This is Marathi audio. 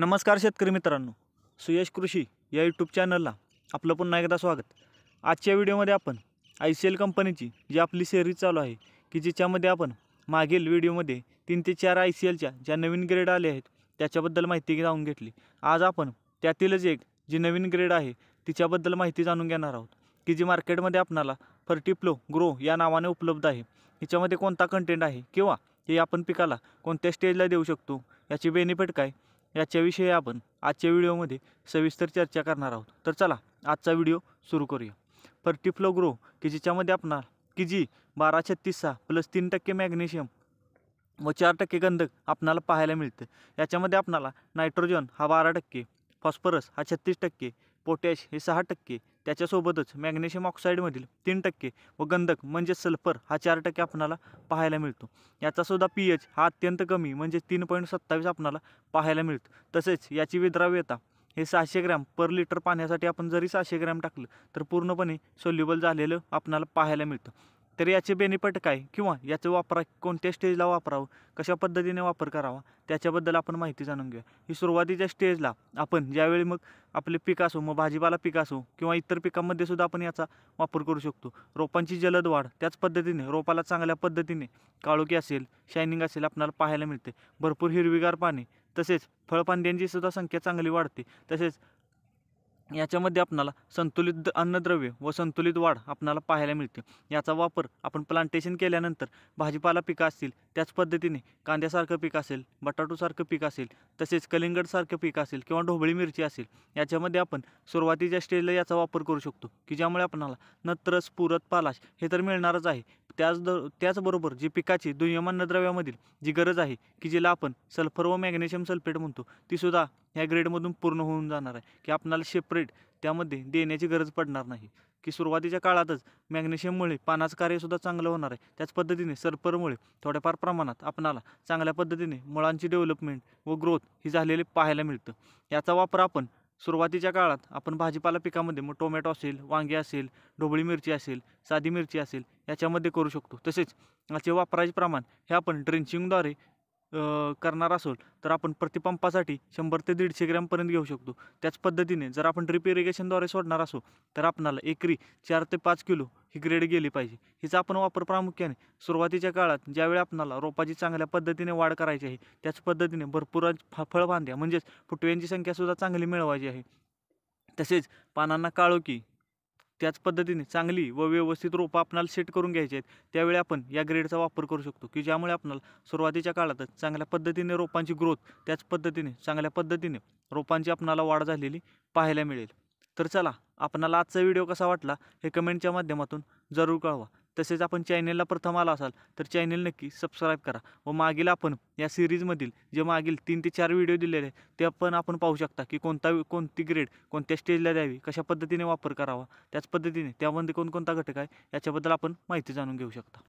नमस्कार शेतकरी मित्रांनो सुयश कृषी या यूट्यूब चॅनलला आपलं पुन्हा एकदा स्वागत आजच्या व्हिडिओमध्ये आपण आय सी एल कंपनीची जी आपली सेरीज चालू आहे की जिच्यामध्ये आपण मागील व्हिडिओमध्ये तीन ते चार आय सी एलच्या ज्या नवीन ग्रेड आल्या आहेत त्याच्याबद्दल माहिती जाणून घेतली आज आपण त्यातीलच एक जी नवीन ग्रेड आहे तिच्याबद्दल माहिती जाणून घेणार आहोत की जी मार्केटमध्ये आपणाला फर्टिप्लो ग्रो या नावाने उपलब्ध आहे हिच्यामध्ये कोणता कंटेंट आहे किंवा हे आपण पिकाला कोणत्या स्टेजला देऊ शकतो याची बेनिफिट काय याच्याविषयी आपण आजच्या व्हिडिओमध्ये सविस्तर चर्चा करणार आहोत तर चला आजचा व्हिडिओ सुरू करूया फर्टिफ्लो ग्रो की जिच्यामध्ये आपणार की जी बारा छत्तीस सहा प्लस तीन टक्के मॅग्नेशियम व चार टक्के गंधक आपणाला पाहायला मिळतं याच्यामध्ये आपणाला नायट्रोजन हा बारा टक्के फॉस्फरस हा छत्तीस टक्के पोटॅश हे सहा टक्के त्याच्यासोबतच मॅग्नेशियम ऑक्साईडमधील तीन टक्के व गंधक म्हणजे सल्फर हा चार टक्के आपणाला पाहायला मिळतो याचासुद्धा पी एच हा अत्यंत कमी म्हणजे तीन पॉईंट सत्तावीस आपणाला पाहायला मिळतो तसेच याची विद्राव्यता हे सहाशे ग्रॅम पर लिटर पाण्यासाठी आपण जरी सहाशे ग्रॅम टाकलं तर पूर्णपणे सोल्युबल झालेलं आपणाला पाहायला मिळतं तर याचे बेनिफिट काय किंवा याचं वापरा कोणत्या स्टेजला वापरावं कशा पद्धतीने वापर करावा त्याच्याबद्दल आपण माहिती जाणून घेऊया ही सुरुवातीच्या स्टेजला आपण ज्यावेळी मग आपले पीक असो मग भाजीपाला पीक असो किंवा इतर पिकांमध्ये सुद्धा आपण याचा वापर करू शकतो रोपांची जलद वाढ त्याच पद्धतीने रोपाला चांगल्या पद्धतीने काळोखी असेल शायनिंग असेल आपल्याला पाहायला मिळते भरपूर हिरवीगार पाने तसेच फळपांद्यांची सुद्धा संख्या चांगली वाढते तसेच याच्यामध्ये आपणाला संतुलित अन्नद्रव्य व संतुलित वाढ आपणाला पाहायला मिळते याचा वापर आपण प्लांटेशन केल्यानंतर भाजीपाला पिकं असतील त्याच पद्धतीने कांद्यासारखं पीक असेल बटाटूसारखं पीक असेल तसेच कलिंगडसारखं पीक असेल किंवा ढोबळी मिरची असेल याच्यामध्ये आपण सुरुवातीच्या स्टेजला याचा वापर करू शकतो की ज्यामुळे आपणाला नत्रस पुरत पालाश हे तर मिळणारच आहे त्याच दर त्याचबरोबर जी पिकाची दुय्यमान द्रव्यामधील जी गरज आहे की जिला आपण सल्फर व मॅग्नेशियम सल्फेट म्हणतो तीसुद्धा ह्या ग्रेडमधून पूर्ण होऊन जाणार आहे की आपणाला शेपरेट त्यामध्ये देण्याची गरज पडणार नाही की सुरुवातीच्या काळातच मॅग्नेशियममुळे पानाचं कार्यसुद्धा चांगलं होणार आहे त्याच पद्धतीने सल्फरमुळे थोड्याफार प्रमाणात आपणाला चांगल्या पद्धतीने मुळांची डेव्हलपमेंट व ग्रोथ ही झालेली पाहायला मिळतं याचा वापर आपण सुरुवातीच्या काळात आपण भाजीपाला पिकामध्ये मग टोमॅटो असेल वांगे असेल ढोबळी मिरची असेल साधी मिरची असेल याच्यामध्ये करू शकतो तसेच याचे वापराचे प्रमाण हे आपण ड्रेंचिंगद्वारे करणार असेल तर आपण प्रतिपंपासाठी शंभर ते दीडशे ग्रॅमपर्यंत घेऊ शकतो त्याच पद्धतीने जर आपण ड्रिप इरिगेशनद्वारे सोडणार असो तर आपणाला एकरी चार ते पाच किलो ही ग्रेड गेली पाहिजे हिचा आपण वापर प्रामुख्याने सुरुवातीच्या काळात ज्यावेळी आपणाला रोपाची चांगल्या पद्धतीने वाढ करायची आहे त्याच पद्धतीने भरपूर फळभांद्या म्हणजेच फुटव्यांची संख्यासुद्धा चांगली मिळवायची आहे तसेच पानांना काळोखी त्याच पद्धतीने चांगली व व्यवस्थित रोपं आपणाला सेट करून घ्यायचे आहेत त्यावेळी आपण या ग्रेडचा वापर करू शकतो की ज्यामुळे आपणाला सुरुवातीच्या काळातच चांगल्या पद्धतीने रोपांची ग्रोथ त्याच पद्धतीने चांगल्या पद्धतीने रोपांची आपणाला वाढ झालेली पाहायला मिळेल तर चला आपणाला आजचा व्हिडिओ कसा वाटला हे कमेंटच्या माध्यमातून जरूर कळवा तसेच आपण चॅनेलला प्रथम आला असाल तर चॅनेल नक्की सबस्क्राईब करा व मागील आपण या सिरीजमधील जे मागील तीन ते चार व्हिडिओ दिलेले आहेत ते पण आपण पाहू शकता की कोणता कोणती ग्रेड कोणत्या स्टेजला द्यावी कशा पद्धतीने वापर करावा त्याच पद्धतीने त्यामध्ये कोणकोणता घटक आहे याच्याबद्दल आपण माहिती जाणून घेऊ शकता